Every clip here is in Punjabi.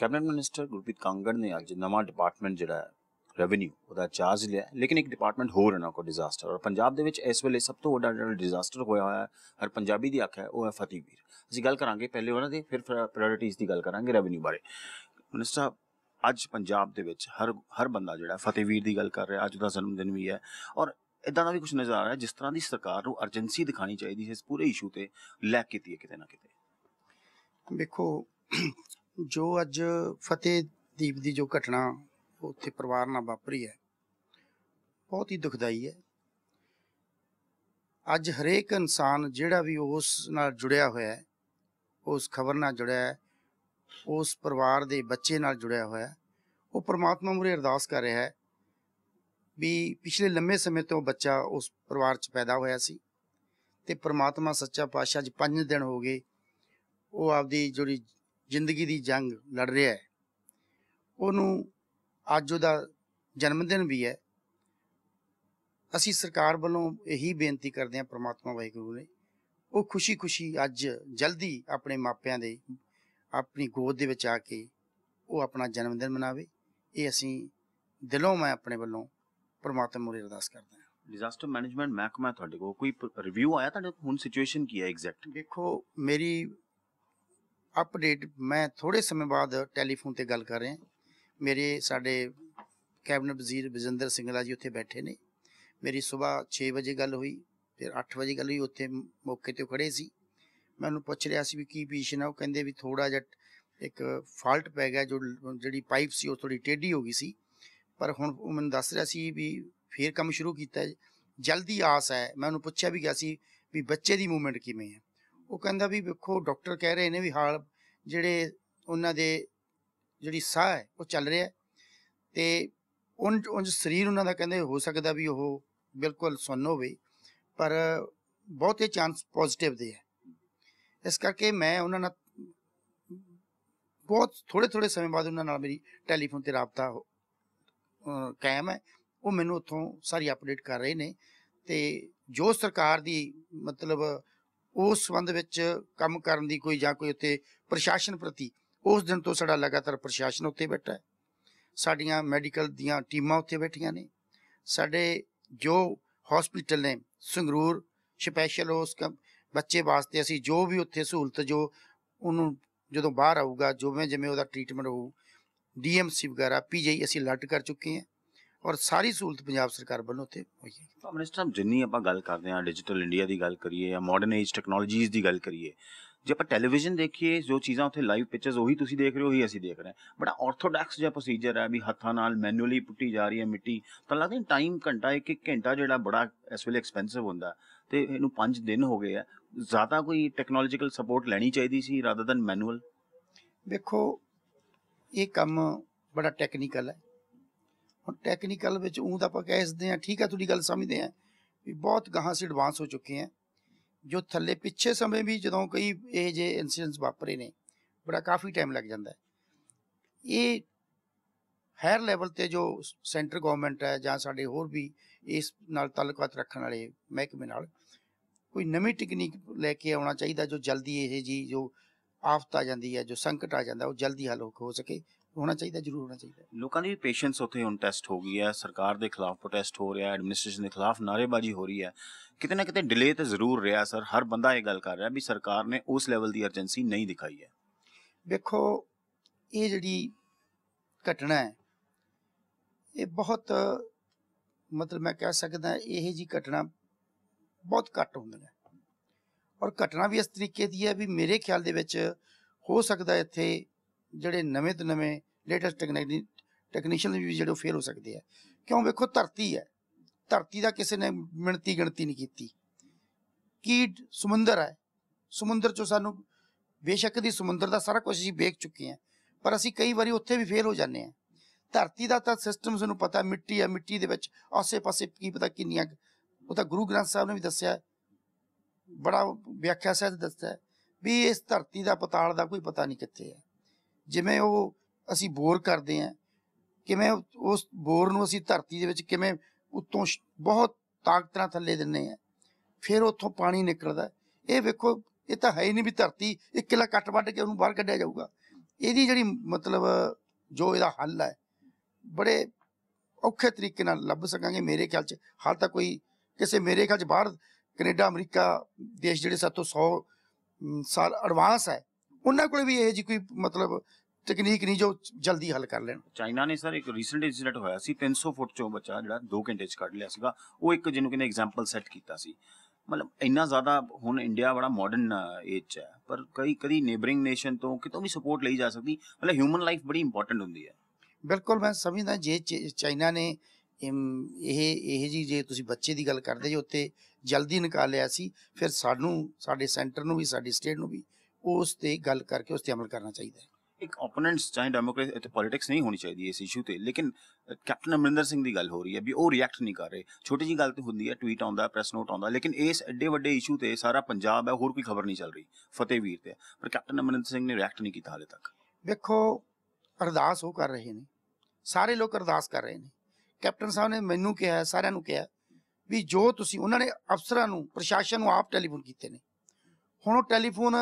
ਕੈਬਨਿਟ ਮਿਨਿਸਟਰ ਗੁਰਪ੍ਰੀਤ ਕਾਂਗੜ ਨੇ ਅੱਜ ਨਵਾਂ ਡਿਪਾਰਟਮੈਂਟ ਜਿਹੜਾ ਰੈਵਨਿਊ ਉਹਦਾ ਚਾਰਜ ਲਿਆ ਲੇਕਿਨ ਇੱਕ ਡਿਪਾਰਟਮੈਂਟ ਹੋਰ ਨਾ ਕੋ ਡਿਜ਼ਾਸਟਰ ਔਰ ਪੰਜਾਬ ਦੇ ਵਿੱਚ ਇਸ ਵੇਲੇ ਸਭ ਤੋਂ ਵੱਡਾ ਜਿਹੜਾ ਡਿਜ਼ਾਸਟਰ ਹੋਇਆ ਹੋਇਆ ਹੈ ਹਰ ਪੰਜਾਬੀ ਦੀ ਅੱਖ ਹੈ ਉਹ ਹੈ ਫਤਿਹਵੀਰ ਅਸੀਂ ਗੱਲ ਕਰਾਂਗੇ ਪਹਿਲੇ ਉਹਨਾਂ ਦੀ ਫਿਰ ਪ੍ਰਾਇੋਰਟੀਜ਼ ਦੀ ਗੱਲ ਕਰਾਂਗੇ ਰੈਵਨਿਊ ਬਾਰੇ ਮਿਨਿਸਟਰ ਅੱਜ ਪੰਜਾਬ ਦੇ ਵਿੱਚ ਹਰ ਹਰ ਬੰਦਾ ਜਿਹੜਾ ਫਤਿਹਵੀਰ ਦੀ ਗੱਲ ਕਰ ਰਿਹਾ ਅੱਜ ਦਾ ਜਨਮ ਦਿਨ ਵੀ ਹੈ ਔਰ ਇਦਾਂ ਦਾ ਵੀ ਕੁਝ ਨਜ਼ਰ ਆ ਰਿਹਾ ਜਿਸ ਤਰ੍ਹਾਂ ਦੀ ਸਰਕਾਰ ਨੂੰ ਅਰਜੈਂਸੀ ਦਿਖਾਣੀ ਚਾਹੀਦੀ ਹੈ ਇਸ ਪੂਰੇ ਇਸ਼ੂ ਤੇ ਕੇ ਕੀਤੀ ਹੈ ਕਿਤੇ ਨਾ ਕਿਤੇ ਦੇਖੋ ਜੋ ਅੱਜ ਦੀਪ ਦੀ ਜੋ ਘਟਨਾ ਉੱਥੇ ਪਰਿਵਾਰ ਨਾਲ ਵਾਪਰੀ ਹੈ ਬਹੁਤ ਹੀ ਦੁਖਦਾਈ ਹੈ ਅੱਜ ਹਰੇਕ ਇਨਸਾਨ ਜਿਹੜਾ ਵੀ ਉਸ ਨਾਲ ਜੁੜਿਆ ਹੋਇਆ ਹੈ ਉਸ ਖਬਰ ਨਾਲ ਜੁੜਿਆ ਹੈ ਉਸ ਪਰਿਵਾਰ ਦੇ ਬੱਚੇ ਨਾਲ ਜੁੜਿਆ ਹੋਇਆ ਹੈ ਉਹ ਪ੍ਰਮਾਤਮਾ ਮੁਰੇ ਅਰਦਾਸ ਕਰ ਰਿਹਾ ਹੈ ਵੀ ਪਿਛਲੇ ਲੰਮੇ ਸਮੇਂ ਤੋਂ ਬੱਚਾ ਉਸ ਪਰਿਵਾਰ 'ਚ ਪੈਦਾ ਹੋਇਆ ਸੀ ਤੇ ਪ੍ਰਮਾਤਮਾ ਸੱਚਾ ਪਾਤਸ਼ਾਹ ਅੱਜ 5 ਦਿਨ ਹੋ ਗਏ ਉਹ ਆਪਦੀ ਜਿਹੜੀ ਜ਼ਿੰਦਗੀ ਦੀ ਜੰਗ ਲੜ ਰਿਹਾ ਹੈ ਉਹਨੂੰ ਅੱਜ ਉਹਦਾ ਜਨਮ ਦਿਨ ਵੀ ਹੈ ਅਸੀਂ ਸਰਕਾਰ ਵੱਲੋਂ ਇਹੀ ਬੇਨਤੀ ਕਰਦੇ ਹਾਂ ਪ੍ਰਮਾਤਮਾ ਵਾਹਿਗੁਰੂ ਨੇ ਉਹ ਖੁਸ਼ੀ-ਖੁਸ਼ੀ ਅੱਜ ਜਲਦੀ ਆਪਣੇ ਮਾਪਿਆਂ ਦੇ ਆਪਣੀ ਗੋਦ ਦੇ ਵਿੱਚ ਆ ਕੇ ਉਹ ਆਪਣਾ ਜਨਮ ਦਿਨ ਮਨਾਵੇ ਇਹ ਅਸੀਂ ਦਿਲੋਂ ਮੈਂ ਆਪਣੇ ਵੱਲੋਂ ਪ੍ਰਮਾਤਮਾ ਮੂਰੇ ਅਰਦਾਸ ਕਰਦਾ ਹਾਂ ਡਿਜ਼ਾਸਟਰ ਮੈਨੇਜਮੈਂਟ ਮਹਿਕਮਾ ਤੁਹਾਡੇ ਕੋਲ ਕੋਈ ਰਿਵਿਊ ਆਇਆ ਤੁਹਾਡੇ ਹੁਣ ਸਿਚੁਏਸ਼ਨ ਕੀ ਹੈ ਐਗਜ਼ੈਕਟ ਦੇਖੋ ਮੇਰੀ ਅਪਡੇਟ ਮੈਂ ਥੋੜੇ ਸਮੇਂ ਬਾਅਦ ਟੈਲੀਫੋਨ ਤੇ ਗੱਲ ਕਰ ਰਿਹਾ ਮੇਰੇ ਸਾਡੇ ਕੈਬਨਿਟ ਵਜ਼ੀਰ ਵਿਜੇਂਦਰ ਸਿੰਘਲਾ ਜੀ ਉੱਥੇ ਬੈਠੇ ਨੇ ਮੇਰੀ ਸਵੇਰ 6 ਵਜੇ ਗੱਲ ਹੋਈ ਫਿਰ 8 ਵਜੇ ਗੱਲ ਹੋਈ ਉੱਥੇ ਮੌਕੇ ਤੇ ਖੜੇ ਸੀ ਮੈਂ ਉਹਨੂੰ ਪੁੱਛ ਰਿਹਾ ਸੀ ਵੀ ਕੀ ਪੀਸ਼ਨ ਆ ਉਹ ਕਹਿੰਦੇ ਵੀ ਥੋੜਾ ਜਿਹਾ ਇੱਕ ਫਾਲਟ ਪੈ ਗਿਆ ਜੋ ਜਿਹੜੀ ਪਾਈਪ ਸੀ ਉਹ ਥੋੜੀ ਟੇਢੀ ਹੋ ਗਈ ਸੀ ਪਰ ਹੁਣ ਉਹ ਮੈਨੂੰ ਦੱਸ ਰਿਹਾ ਸੀ ਵੀ ਫੇਰ ਕੰਮ ਸ਼ੁਰੂ ਕੀਤਾ ਜਲਦੀ ਆਸ ਹੈ ਮੈਂ ਉਹਨੂੰ ਪੁੱਛਿਆ ਵੀ ਗਿਆ ਸੀ ਵੀ ਬੱਚੇ ਦੀ ਮੂਵਮੈਂਟ ਕਿਵੇਂ ਹੈ ਉਹ ਕਹਿੰਦਾ ਵੀ ਵੇਖੋ ਡਾਕਟਰ ਕਹਿ ਰਹੇ ਨੇ ਵੀ ਹਾਲ ਜਿਹੜੇ ਉਹਨਾਂ ਦੇ ਜਿਹੜੀ ਸਾਹ ਹੈ ਉਹ ਚੱਲ ਰਿਹਾ ਤੇ ਉਹ ਉਹ ਸਰੀਰ ਉਹਨਾਂ ਦਾ ਕਹਿੰਦੇ ਹੋ ਸਕਦਾ ਵੀ ਉਹ ਬਿਲਕੁਲ ਸੁੰਨ ਹੋਵੇ ਪਰ ਬਹੁਤੇ ਚਾਂਸ ਪੋਜ਼ਿਟਿਵ ਦੇ ਹੈ ਇਸ ਕਰਕੇ ਮੈਂ ਉਹਨਾਂ ਨਾਲ ਬਹੁਤ ਥੋੜੇ ਥੋੜੇ ਸਮੇਂ ਬਾਅਦ ਉਹਨਾਂ ਨਾਲ ਮੇਰੀ ਟੈਲੀਫੋਨ ਤੇ رابطہ ਕਾਇਮ ਹੈ ਉਹ ਮੈਨੂੰ ਉੱਥੋਂ ਸਾਰੀ ਅਪਡੇਟ ਕਰ ਰਹੇ ਨੇ ਤੇ ਜੋ ਸਰਕਾਰ ਦੀ ਮਤਲਬ ਉਸ ਸੰਬੰਧ ਵਿੱਚ ਕੰਮ ਕਰਨ ਦੀ ਕੋਈ ਜਾਂ ਕੋਈ ਉੱਤੇ ਪ੍ਰਸ਼ਾਸਨ ਪ੍ਰਤੀ ਉਸ ਦਿਨ ਤੋਂ ਸਾਡਾ ਲਗਾਤਾਰ ਪ੍ਰਸ਼ਾਸਨ ਉੱਤੇ ਬੈਠਾ ਹੈ ਸਾਡੀਆਂ ਮੈਡੀਕਲ ਦੀਆਂ ਟੀਮਾਂ ਉੱਥੇ ਬੈਠੀਆਂ ਨੇ ਸਾਡੇ ਜੋ ਹਸਪੀਟਲ ਨੇ ਸੰਗਰੂਰ ਸਪੈਸ਼ਲ ਉਸ ਬੱਚੇ ਵਾਸਤੇ ਅਸੀਂ ਜੋ ਵੀ ਉੱਥੇ ਸਹੂਲਤ ਜੋ ਉਹਨੂੰ ਜਦੋਂ ਬਾਹਰ ਆਊਗਾ ਜਿਵੇਂ ਜਿਵੇਂ ਉਹਦਾ ਟ੍ਰੀਟਮੈਂਟ ਹੋਊ ਡੀਐਮਸੀ ਵਗੈਰਾ ਪੀਜੀ e ਅਸੀਂ ਅਲਰਟ ਕਰ ਚੁੱਕੇ ਹਾਂ ਔਰ ਸਾਰੀ ਸਹੂਲਤ ਪੰਜਾਬ ਸਰਕਾਰ ਵੱਲੋਂ ਉੱਥੇ ਹੋਈ ਹੈ ਤਾਂ ਮਿਨਿਸਟਰ ਜਿੰਨੀ ਆਪਾਂ ਗੱਲ ਕਰਦੇ ਹਾਂ ਡਿਜੀਟਲ ਇੰਡੀਆ ਦੀ ਗੱਲ ਕਰੀਏ ਜਾਂ ਮਾਡਰਨ ਏਜ ਟੈਕਨੋਲੋਜੀਜ਼ ਦੀ ਗੱਲ ਕਰੀਏ ਜੇ ਆਪਾਂ ਟੈਲੀਵਿਜ਼ਨ ਦੇਖੀਏ ਜੋ ਚੀਜ਼ਾਂ ਉੱਥੇ ਲਾਈਵ ਪਿਕਚਰਸ ਉਹੀ ਤੁਸੀਂ ਦੇਖ ਰਹੇ ਹੋ ਉਹੀ ਅਸੀਂ ਦੇਖ ਰਹੇ ਹਾਂ ਬੜਾ ਆਰਥੋਡਾਕਸ ਜਿਹਾ ਪ੍ਰੋਸੀਜਰ ਹੈ ਵੀ ਹੱਥਾਂ ਨਾਲ ਮੈਨੂਅਲੀ ਪੁੱਟੀ ਜਾ ਰਹੀ ਹੈ ਮਿੱਟੀ ਤਾਂ ਲੱਗਦਾ ਟਾਈਮ ਘੰਟਾ ਇੱਕ ਇੱਕ ਘੰਟਾ ਜਿਹੜਾ ਬੜਾ ਇਸ ਵੇਲੇ ਐਕਸਪੈਂਸਿਵ ਹੁੰਦਾ ਤੇ ਇਹਨੂੰ 5 ਦਿਨ ਹੋ ਗਏ ਆ ਜ਼ਿਆਦਾ ਕੋਈ ਟੈਕਨੋਲੋਜੀਕਲ ਸਪੋਰਟ ਲੈਣੀ ਚਾਹੀਦੀ ਸੀ ਰਾਦਰ ਦਨ ਮੈਨੂਅਲ ਵੇਖੋ ਇਹ ਕੰਮ ਬੜਾ ਟੈਕਨੀਕਲ ਹੈ ਹੁਣ ਟੈਕਨੀਕਲ ਵਿੱਚ ਉਂ ਤਾਂ ਆਪਾਂ ਕਹਿ ਸਕਦੇ ਆ ਠੀਕ ਆ ਤੁਹਾਡੀ ਗੱਲ ਸਮਝਦੇ ਆ ਵੀ ਬਹੁਤ ਗਾਹਾਂ ਸੇ ਐਡਵਾਂਸ ਹੋ ਚੁੱਕੇ ਆ ਜੋ ਥੱਲੇ ਪਿੱਛੇ ਸਮੇਂ ਵੀ ਜਦੋਂ ਕਈ ਇਹ ਜੇ ਇਨਸੀਡੈਂਟਸ ਵਾਪਰੇ ਨੇ ਬੜਾ ਕਾਫੀ ਟਾਈਮ ਲੱਗ ਜਾਂਦਾ ਹੈ ਇਹ ਹਾਇਰ ਲੈਵਲ ਤੇ ਜੋ ਸੈਂਟਰ ਗਵਰਨਮੈਂਟ ਹੈ ਜਾਂ ਸਾਡੇ ਹੋਰ ਵੀ ਇਸ ਨਾਲ ਤਾਲੁਕਾਤ ਰੱਖਣ ਵਾਲੇ ਮਹਿਕਮੇ ਨਾਲ ਕੋਈ ਨਵੀਂ ਟੈਕਨੀਕ ਲੈ ਕੇ ਆਉਣਾ ਚਾਹੀਦਾ ਜੋ ਜਲਦੀ ਇਹ ਜੀ ਜੋ ਆਫਤ ਆ ਜਾਂਦੀ ਹੈ ਜੋ ਸੰਕਟ ਆ ਜਾਂਦਾ ਉਹ ਜਲਦੀ ਹੱਲ ਹੋ ਸਕੇ ਹੋਣਾ ਚਾਹੀਦਾ ਜ਼ਰੂਰ ਹੋਣਾ ਚਾਹੀਦਾ ਲੋਕਾਂ ਦੀ ਪੇਸ਼ੈਂਸ ਉੱਥੇ ਹੁਣ ਟੈਸਟ ਹੋ ਗਈ ਹੈ ਸਰਕਾਰ ਦੇ ਖਿਲਾਫ ਪ੍ਰੋਟੈਸਟ ਹੋ ਰਿਹਾ ਐਡਮਿਨਿਸਟ੍ਰੇਸ਼ਨ ਦੇ ਖਿਲਾਫ ਨਾਰੇਬਾਜ਼ੀ ਹੋ ਰਹੀ ਹੈ ਕਿਤੇ ਨਾ ਕਿਤੇ ਡਿਲੇ ਤੇ ਜ਼ਰੂਰ ਰਿਹਾ ਸਰ ਹਰ ਬੰਦਾ ਇਹ ਗੱਲ ਕਰ ਰਿਹਾ ਵੀ ਸਰਕਾਰ ਨੇ ਉਸ ਲੈਵਲ ਦੀ ਅਰਜੈਂਸੀ ਨਹੀਂ ਦਿਖਾਈ ਹੈ ਵੇਖੋ ਇਹ ਜਿਹੜੀ ਘਟਨਾ ਹੈ ਇਹ ਬਹੁਤ ਮਤਲਬ ਮੈਂ ਕਹਿ ਸਕਦਾ ਇਹ ਜੀ ਘਟਨਾ ਬਹੁਤ ਘੱਟ ਹੈ ਔਰ ਘਟਨਾ ਵੀ ਇਸ ਤਰੀਕੇ ਦੀ ਹੈ ਵੀ ਮੇਰੇ ਖਿਆਲ ਦੇ ਵਿੱਚ ਹੋ ਸਕਦਾ ਇੱਥੇ ਜਿਹੜੇ ਨਵੇਂ ਤੋਂ ਨਵੇਂ ਲੇਟੈਸਟ ਟੈਕਨੀਸ਼ੀਅਨ ਵੀ ਜਿਹੜੇ ਫੇਲ ਹੋ ਸਕਦੇ ਆ ਕਿਉਂ ਵੇਖੋ ਧਰਤੀ ਹੈ ਧਰਤੀ ਦਾ ਕਿਸੇ ਨੇ ਮਿਣਤੀ ਗਿਣਤੀ ਨਹੀਂ ਕੀਤੀ ਕੀ ਸਮੁੰਦਰ ਹੈ ਸਮੁੰਦਰ ਚੋਂ ਸਾਨੂੰ ਬੇਸ਼ੱਕ ਦੀ ਸਮੁੰਦਰ ਦਾ ਸਾਰਾ ਕੁਝ ਅਸੀਂ ਵੇਖ ਚੁੱਕੇ ਆ ਪਰ ਅਸੀਂ ਕਈ ਵਾਰੀ ਉੱਥੇ ਵੀ ਫੇਲ ਹੋ ਜਾਂਦੇ ਆ ਧਰਤੀ ਦਾ ਤਾਂ ਸਿਸਟਮ ਸਾਨੂੰ ਪਤਾ ਮਿੱਟੀ ਹੈ ਮਿੱਟੀ ਦੇ ਵਿੱਚ ਆਸੇ-ਪਾਸੇ ਕੀ ਪਤਾ ਕਿੰਨੀਆਂ ਉਹ ਤਾਂ ਗੁਰੂ ਗ੍ਰੰਥ ਸਾਹਿਬ ਨੇ ਵੀ ਦੱਸਿਆ ਬੜਾ ਵਿਆਖਿਆ ਸਹਿਤ ਦੱਸਦਾ ਵੀ ਇਸ ਧਰਤੀ ਦਾ ਪਤਾਲ ਦਾ ਕੋਈ ਪਤਾ ਨਹੀਂ ਕਿੱਥੇ ਹੈ ਜਿਵੇਂ ਉਹ ਅਸੀਂ ਬੋਰ ਕਰਦੇ ਆ ਕਿਵੇਂ ਉਸ ਬੋਰ ਨੂੰ ਅਸੀਂ ਧਰਤੀ ਦੇ ਵਿੱਚ ਕਿਵੇਂ ਉਤੋਂ ਬਹੁਤ ਤਾਕਤ ਨਾਲ ਥੱਲੇ ਦਿੰਨੇ ਆ ਫਿਰ ਉੱਥੋਂ ਪਾਣੀ ਨਿਕਲਦਾ ਇਹ ਵੇਖੋ ਇਹ ਤਾਂ ਹੈ ਹੀ ਨਹੀਂ ਵੀ ਧਰਤੀ ਇਕੱਲਾ ਕੱਟ ਵੱਢ ਕੇ ਉਹਨੂੰ ਬਾਹਰ ਕੱਢਿਆ ਜਾਊਗਾ ਇਹਦੀ ਜਿਹੜੀ ਮਤਲਬ ਜੋ ਇਹਦਾ ਹੱਲ ਹੈ ਬੜੇ ਔਖੇ ਤਰੀਕੇ ਨਾਲ ਲੱਭ ਸਕਾਂਗੇ ਮੇਰੇ ਖਿਆਲ 'ਚ ਹਾਲ ਤਾਂ ਕੋਈ ਕਿਸੇ ਮੇਰੇ ਖਿਆਲ 'ਚ ਬਾਹਰ ਕੈਨੇਡਾ ਅਮਰੀਕਾ ਦੇਸ਼ ਜਿਹੜੇ ਸਾਤੋਂ 100 ਸਾਲ ਐਡਵਾਂਸ ਹੈ ਉਹਨਾਂ ਕੋਲ ਵੀ ਇਹ ਜੀ ਕੋਈ ਮਤਲਬ ਤਕਨੀਕ ਨਹੀਂ ਜੋ ਜਲਦੀ ਹੱਲ ਕਰ ਲੈਣ ਚਾਈਨਾ ਨੇ ਸਰ ਇੱਕ ਰੀਸੈਂਟ ਇਨਸੀਡੈਂਟ ਹੋਇਆ ਸੀ 300 ਫੁੱਟ ਚੋਂ ਬੱਚਾ ਜਿਹੜਾ 2 ਘੰਟੇ ਚ ਕੱਢ ਲਿਆ ਸੀਗਾ ਉਹ ਇੱਕ ਜਿਹਨੂੰ ਕਹਿੰਦੇ ਐਗਜ਼ਾਮਪਲ ਸੈੱਟ ਕੀਤਾ ਸੀ ਮਤਲਬ ਇੰਨਾ ਜ਼ਿਆਦਾ ਹੁਣ ਇੰਡੀਆ ਬੜਾ ਮਾਡਰਨ ਏਜ ਚ ਹੈ ਪਰ ਕਈ ਕਦੀ ਨੇਬਰਿੰਗ ਨੇਸ਼ਨ ਤੋਂ ਕਿਤੋਂ ਵੀ ਸਪੋਰਟ ਲਈ ਜਾ ਸਕਦੀ ਮਤਲਬ ਹਿਊਮਨ ਲਾਈਫ ਬੜੀ ਇੰਪੋਰਟੈਂਟ ਹੁੰਦੀ ਹੈ ਬਿਲਕੁਲ ਮੈਂ ਸਮਝਦਾ ਜੇ ਚਾਈਨਾ ਨੇ ਇਹ ਇਹ ਜੀ ਜੇ ਤੁਸੀਂ ਬੱਚੇ ਦੀ ਗੱਲ ਕਰਦੇ ਜੇ ਉੱਤੇ ਜਲਦੀ ਨਿਕਾਲਿਆ ਸੀ ਫਿਰ ਸਾਨੂੰ ਸਾਡੇ ਸੈਂਟਰ ਨੂੰ ਵੀ ਸਾਡੀ ਸਟੇਟ ਨੂੰ ਵੀ ਉਸ ਤੇ ਗੱਲ ਕਰਕੇ ਉਸ ਤੇ ਅਮਲ ਕਰਨਾ ਚਾਹੀਦਾ ਹੈ ਇੱਕ ਓਪੋਨੈਂਟਸ ਚਾਹੇ ਡੈਮੋਕ੍ਰੇਸੀ ਤੇ ਪੋਲਿਟਿਕਸ ਨਹੀਂ ਹੋਣੀ ਚਾਹੀਦੀ ਇਸ ਇਸ਼ੂ ਤੇ ਲੇਕਿਨ ਕੈਪਟਨ ਅਮਰਿੰਦਰ ਸਿੰਘ ਦੀ ਗੱਲ ਹੋ ਰਹੀ ਹੈ ਵੀ ਉਹ ਰਿਐਕਟ ਨਹੀਂ ਕਰ ਰਹੇ ਛੋਟੀ ਜੀ ਗੱਲ ਤੇ ਹੁੰਦੀ ਹੈ ਟਵੀਟ ਆਉਂਦਾ ਪ੍ਰੈਸ ਨੋਟ ਆਉਂਦਾ ਲੇਕਿਨ ਇਸ ਐਡੇ ਵੱਡੇ ਇਸ਼ੂ ਤੇ ਸਾਰਾ ਪੰਜਾਬ ਹੈ ਹੋਰ ਕੋਈ ਖਬਰ ਨਹੀਂ ਚੱਲ ਰਹੀ ਫਤਿਹਵੀਰ ਤੇ ਪਰ ਕੈਪਟਨ ਅਮਰਿੰਦਰ ਸਿੰਘ ਨੇ ਰਿਐਕਟ ਨਹੀਂ ਕੀਤਾ ਹਾਲੇ ਤੱਕ ਵੇਖੋ ਅਰਦਾਸ ਉਹ ਕਰ ਰਹੇ ਨੇ ਸਾਰੇ ਲੋਕ ਅਰਦਾਸ ਕਰ ਰਹੇ ਨੇ ਕੈਪਟਨ ਸਾਹਿਬ ਨੇ ਮੈਨੂੰ ਕਿਹਾ ਸਾਰਿਆਂ ਨੂੰ ਕਿਹਾ ਵੀ ਜੋ ਤੁਸੀਂ ਉਹਨਾਂ ਨੇ ਅਫਸਰਾਂ ਨੂੰ ਪ੍ਰਸ਼ਾਸਨ ਨੂੰ ਆਪ ਟੈਲੀਫੋਨ ਕੀਤੇ ਨੇ ਹੁਣ ਉਹ ਟੈਲੀਫੋਨ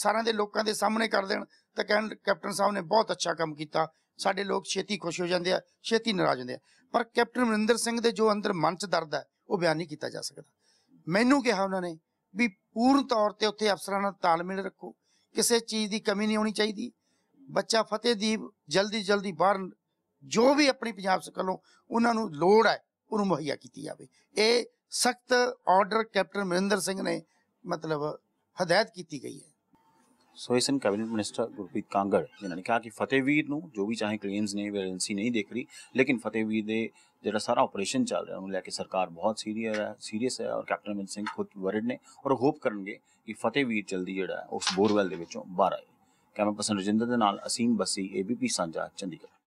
ਸਾਰਿਆਂ ਦੇ ਲੋਕਾਂ ਦੇ ਸਾਹਮਣੇ ਕਰ ਦੇਣ ਤਾਂ ਕਹਿਣ ਕੈਪਟਨ ਸਾਹਿਬ ਨੇ ਬਹੁਤ ਅੱਛਾ ਕੰਮ ਕੀਤਾ ਸਾਡੇ ਲੋਕ ਛੇਤੀ ਖੁਸ਼ ਹੋ ਜਾਂਦੇ ਆ ਛੇਤੀ ਨਾਰਾਜ਼ ਹੁੰਦੇ ਆ ਪਰ ਕੈਪਟਨ ਮਨਿੰਦਰ ਸਿੰਘ ਦੇ ਜੋ ਅੰਦਰ ਮਨ 'ਚ ਦਰਦ ਹੈ ਉਹ ਬਿਆਨ ਨਹੀਂ ਕੀਤਾ ਜਾ ਸਕਦਾ ਮੈਨੂੰ ਕਿਹਾ ਉਹਨਾਂ ਨੇ ਵੀ ਪੂਰਨ ਤੌਰ ਤੇ ਉੱਥੇ ਅਫਸਰਾਂ ਨਾਲ ਤਾਲਮੇਲ ਰੱਖੋ ਕਿਸੇ ਚੀਜ਼ ਦੀ ਕਮੀ ਨਹੀਂ ਹੋਣੀ ਚਾਹੀਦੀ ਬੱਚਾ ਫਤਿਹਦੀਪ ਜਲਦੀ ਜਲਦੀ ਬਾਹਰ ਜੋ ਵੀ ਆਪਣੀ ਪੰਜਾਬ ਸਰਕਾਰ ਉਹਨਾਂ ਨੂੰ ਲੋੜ ਹੈ ਉਹਨੂੰ ਮੁਹੱਈਆ ਕੀਤੀ ਜਾਵੇ ਇਹ ਸਖਤ ਆਰਡਰ ਕੈਪਟਨ ਮਹਿੰਦਰ ਸਿੰਘ ਨੇ ਮਤਲਬ ਹਦਾਇਤ ਕੀਤੀ ਗਈ ਹੈ ਸੋ ਇਸਨ ਕੈਬਨਿਟ ਮਿਨਿਸਟਰ ਗੁਰਪ੍ਰੀਤ ਕਾਂਗੜ ਜਿਨ੍ਹਾਂ ਨੇ ਕਿਹਾ ਕਿ ਫਤਿਹਵੀਰ ਨੂੰ ਜੋ ਵੀ ਚਾਹੇ ਕਲੇਮਸ ਨੇ ਵੈਲੈਂਸੀ ਨਹੀਂ ਦੇਖ ਰਹੀ ਲੇਕਿਨ ਫਤਿਹਵੀਰ ਦੇ ਜਿਹੜਾ ਸਾਰਾ ਆਪਰੇਸ਼ਨ ਚੱਲ ਰਿਹਾ ਉਹਨੂੰ ਲੈ ਕੇ ਸਰਕਾਰ ਬਹੁਤ ਸੀਰੀਅਸ ਹੈ ਸੀਰੀਅਸ ਹੈ ਔਰ ਕੈਪਟਨ ਮਨ ਸਿੰਘ ਖੁਦ ਵਰਡ ਨੇ ਔਰ ਹੋਪ ਕਰਨਗੇ ਕਿ ਫਤਿਹਵੀਰ ਜਲਦੀ ਜਿਹੜਾ ਉਸ ਬੋਰਵੈਲ ਦੇ ਵਿੱਚੋਂ ਬਾਹਰ ਆਏ ਕੈਮਰਾ ਪਰਸਨ ਰਜਿੰਦਰ ਦੇ ਨਾਲ ਅਸੀਮ ਬਸੀ ਏਬੀਪੀ ਸਾਂਝਾ ਚੰਡੀਗੜ੍ਹ